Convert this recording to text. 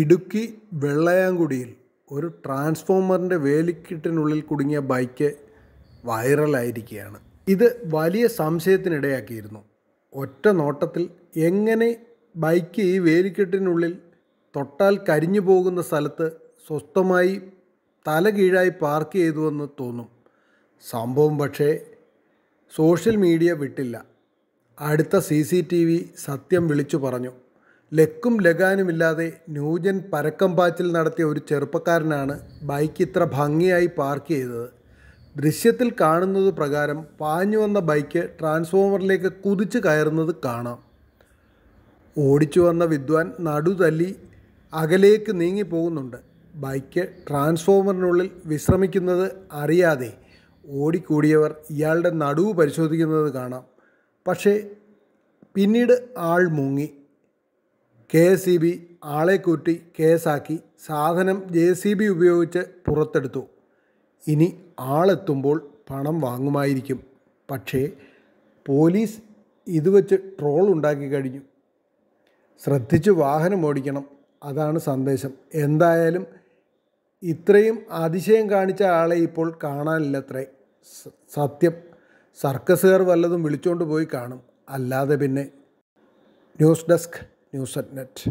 ഇടുക്കി വെള്ളയാങ്കുടിയിൽ ഒരു ട്രാൻസ്ഫോമറിൻ്റെ വേലിക്കെട്ടിനുള്ളിൽ കുടുങ്ങിയ ബൈക്ക് വൈറലായിരിക്കുകയാണ് ഇത് വലിയ സംശയത്തിനിടയാക്കിയിരുന്നു ഒറ്റ നോട്ടത്തിൽ എങ്ങനെ ബൈക്ക് ഈ വേലിക്കെട്ടിനുള്ളിൽ തൊട്ടാൽ കരിഞ്ഞു പോകുന്ന സ്ഥലത്ത് സ്വസ്ഥമായി തല കീഴായി പാർക്ക് ചെയ്തുവെന്ന് തോന്നും സംഭവം പക്ഷേ സോഷ്യൽ മീഡിയ വിട്ടില്ല അടുത്ത സി സി ടി വി സത്യം വിളിച്ചു പറഞ്ഞു ലക്കും ലഗാനുമില്ലാതെ ന്യൂജൻ പരക്കം നടത്തിയ ഒരു ചെറുപ്പക്കാരനാണ് ബൈക്ക് ഇത്ര ഭംഗിയായി പാർക്ക് ചെയ്തത് ദൃശ്യത്തിൽ കാണുന്നത് പ്രകാരം പാഞ്ഞു വന്ന ബൈക്ക് ട്രാൻസ്ഫോമറിലേക്ക് കുതിച്ചു കയറുന്നത് കാണാം ഓടിച്ചു വന്ന വിദ്വാൻ നടുതല്ലി അകലേക്ക് നീങ്ങിപ്പോകുന്നുണ്ട് ബൈക്ക് ട്രാൻസ്ഫോമറിനുള്ളിൽ വിശ്രമിക്കുന്നത് അറിയാതെ ഓടിക്കൂടിയവർ ഇയാളുടെ നടുവ് പരിശോധിക്കുന്നത് കാണാം പക്ഷേ പിന്നീട് ആൾ മുങ്ങി കെ എസ് ഇ ബി ആളെ കൂട്ടി കേസാക്കി സാധനം ജെ സി ബി ഉപയോഗിച്ച് പുറത്തെടുത്തു ഇനി ആളെത്തുമ്പോൾ പണം വാങ്ങുമായിരിക്കും പക്ഷേ പോലീസ് ഇത് വെച്ച് ട്രോൾ ഉണ്ടാക്കി കഴിഞ്ഞു ശ്രദ്ധിച്ച് വാഹനം ഓടിക്കണം അതാണ് സന്ദേശം എന്തായാലും ഇത്രയും അതിശയം കാണിച്ച ആളെ ഇപ്പോൾ കാണാനില്ലത്രേ സത്യം സർക്കസുകാർ വല്ലതും വിളിച്ചുകൊണ്ട് പോയി കാണും അല്ലാതെ പിന്നെ ന്യൂസ് ഡെസ്ക് newsnet